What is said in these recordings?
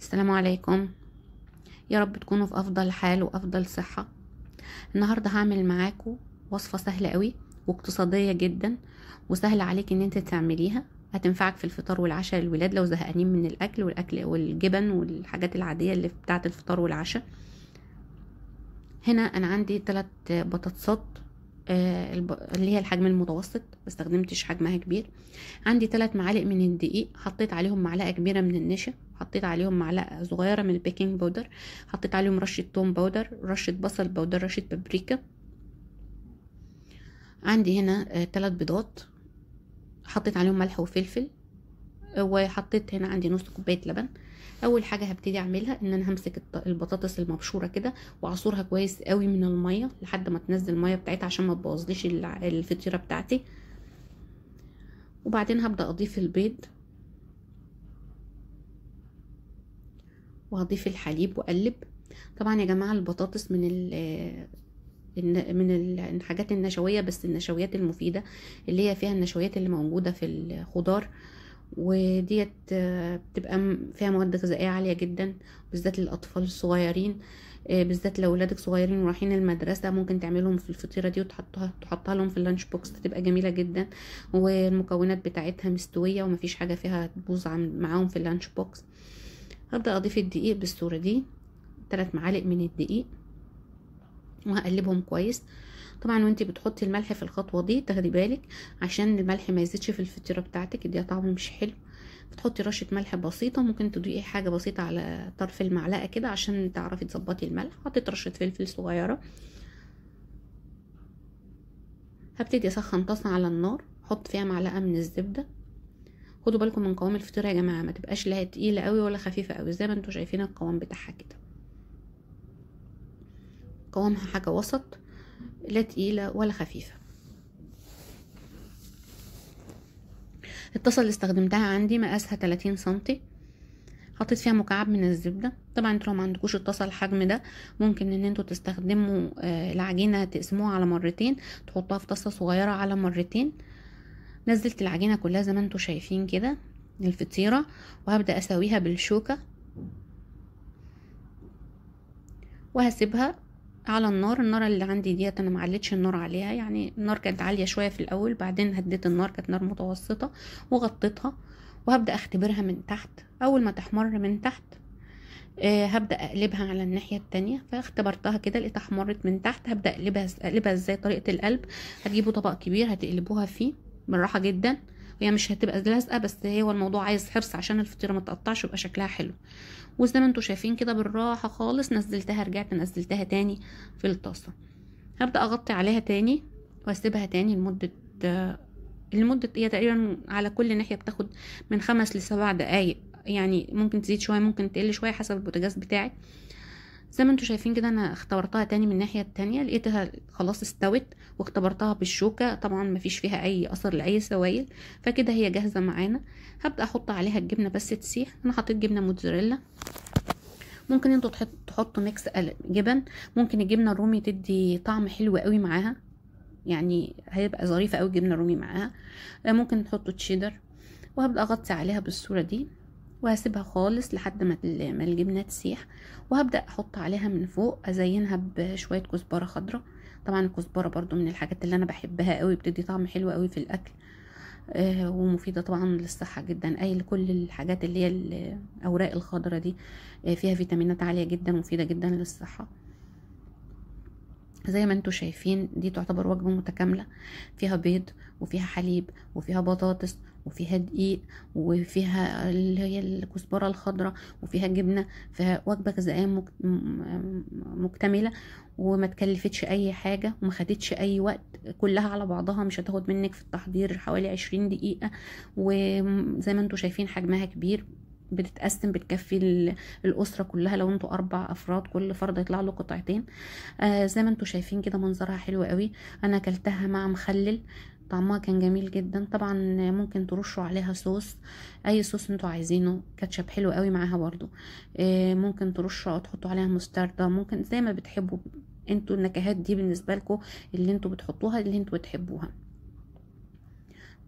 السلام عليكم يا رب تكونوا في افضل حال وافضل صحه النهارده هعمل معاكم وصفه سهله قوي واقتصاديه جدا وسهله عليك ان انت تعمليها هتنفعك في الفطار والعشاء للولاد لو زهقانين من الاكل والاكل والجبن والحاجات العاديه اللي بتاعت الفطار والعشاء هنا انا عندي ثلاث بطاطسات آه، اللي هي الحجم المتوسط مستخدمتش حجمها كبير عندي ثلاث معالق من الدقيق حطيت عليهم معلقه كبيره من النشا حطيت عليهم معلقه صغيره من البيكنج باودر حطيت عليهم رشه توم باودر رشه بصل باودر رشه بابريكا عندي هنا ثلاث آه، بيضات حطيت عليهم ملح وفلفل وحطيت هنا عندي نص كوبايه لبن اول حاجه هبتدي اعملها ان انا همسك البطاطس المبشوره كده واعصرها كويس قوي من الميه لحد ما تنزل الميه بتاعتها عشان ما تبوظليش الفطيره بتاعتي وبعدين هبدا اضيف البيض وهضيف الحليب واقلب طبعا يا جماعه البطاطس من ال من الحاجات النشويه بس النشويات المفيده اللي هي فيها النشويات اللي موجوده في الخضار وديت آه، بتبقى فيها مواد غذائيه عاليه جدا بالذات للاطفال الصغيرين آه، بالذات لو ولادك صغيرين ورايحين المدرسه ممكن تعملهم في الفطيره دي وتحطها تحطها لهم في اللانش بوكس تبقى جميله جدا والمكونات بتاعتها مستويه ومفيش حاجه فيها تبوظ معاهم في اللانش بوكس هبدا اضيف الدقيق بالصوره دي ثلاث معالق من الدقيق وهقلبهم كويس طبعا وانت بتحطي الملح في الخطوه دي تاخدي بالك عشان الملح ما يزيدش في الفطيره بتاعتك يديها طعم مش حلو بتحطي رشه ملح بسيطه ممكن تضيقي حاجه بسيطه على طرف المعلقه كده عشان تعرفي تظبطي الملح حطيت رشه فلفل صغيره هبتدي اسخن طاسه على النار احط فيها معلقه من الزبده خدوا بالكم من قوام الفطيره يا جماعه ما تبقاش لا تقيله قوي ولا خفيفه قوي زي ما انتم شايفين القوام بتاعها كده قوامها حاجه وسط لا تقيلة ولا خفيفة الطاسة اللي استخدمتها عندي مقاسها 30 سنتي حطيت فيها مكعب من الزبدة طبعا انتوا لو معندكوش الطاسة الحجم ده ممكن ان انتوا تستخدموا آه، العجينة تقسموها على مرتين تحطوها في طاسة صغيرة على مرتين نزلت العجينة كلها زي ما انتوا شايفين كده الفطيرة وهبدأ اساويها بالشوكة وهسيبها على النار النار اللي عندي ديت انا معلتش النار عليها يعني النار كانت عاليه شويه في الاول بعدين هديت النار كانت نار متوسطه وغطيتها وهبدا اختبرها من تحت اول ما تحمر من تحت آه هبدا اقلبها على الناحيه التانية فاختبرتها كده لقيتها احمرت من تحت هبدا اقلبها اقلبها ازاي طريقه القلب هتجيبوا طبق كبير هتقلبوها فيه بالراحه جدا هي مش هتبقى لازقه بس هو الموضوع عايز حرص عشان الفطيره ما تقطعش ويبقى شكلها حلو وزي ما انتم شايفين كده بالراحه خالص نزلتها رجعت نزلتها تاني في الطاسه هبدا اغطي عليها تاني واسيبها تاني لمده لمده هي تقريبا على كل ناحيه بتاخد من خمس لسبع دقائق يعني ممكن تزيد شويه ممكن تقل شويه حسب البوتاجاز بتاعك زي ما انتوا شايفين كده انا اختبرتها تاني من الناحيه التانية لقيتها خلاص استوت واختبرتها بالشوكه طبعا مفيش فيها اي اثر لاي سوائل فكده هي جاهزه معانا هبدا احط عليها الجبنه بس تسيح انا حطيت جبنه موتزاريلا ممكن انتوا تحطوا ميكس جبن ممكن الجبنه الرومي تدي طعم حلو قوي معاها يعني هيبقى ظريفه قوي الجبنه الرومي معاها ممكن تحطوا تشيدر وهبدا اغطي عليها بالصوره دي وهسيبها خالص لحد ما الجبنه تسيح وهبدا احط عليها من فوق ازينها بشويه كزبره خضراء طبعا الكزبره برضو من الحاجات اللي انا بحبها قوي بتدي طعم حلو قوي في الاكل آه ومفيده طبعا للصحه جدا اي كل الحاجات اللي هي الاوراق الخضراء دي آه فيها فيتامينات عاليه جدا ومفيده جدا للصحه زي ما انتم شايفين دي تعتبر وجبه متكامله فيها بيض وفيها حليب وفيها بطاطس وفيها دقيق وفيها اللي هي الكزبرة الخضراء وفيها جبنة وجبه غذائية مكتملة وما تكلفتش اي حاجة وما خدتش اي وقت كلها على بعضها مش هتاخد منك في التحضير حوالي عشرين دقيقة وزي ما انتم شايفين حجمها كبير بتتقسم بتكفي الاسره كلها لو انتوا اربع افراد كل فرد يطلع له قطعتين آه زي ما انتوا شايفين كده منظرها حلو قوي انا اكلتها مع مخلل طعمها كان جميل جدا طبعا ممكن ترشوا عليها صوص اي صوص انتوا عايزينه كاتشب حلو قوي معاها برضو آه، ممكن ترشوا او تحطوا عليها مستردة ممكن زي ما بتحبوا انتوا النكهات دي بالنسبه لكم اللي انتوا بتحطوها اللي انتوا بتحبوها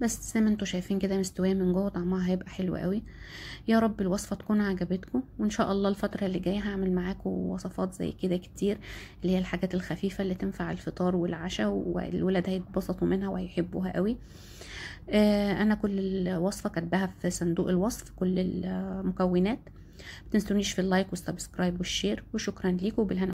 بس زي ما انتوا شايفين كده مستويه من جوه طعمها هيبقى حلو قوي يا رب الوصفه تكون عجبتكم وان شاء الله الفتره اللي جايه هعمل معاكم وصفات زي كده كتير اللي هي الحاجات الخفيفه اللي تنفع الفطار والعشاء والولاد هيتبسطوا منها وهيحبوها قوي آه انا كل الوصفه كاتباها في صندوق الوصف كل المكونات متنسونيش في اللايك والسبسكرايب والشير وشكرا ليكم وبالهنا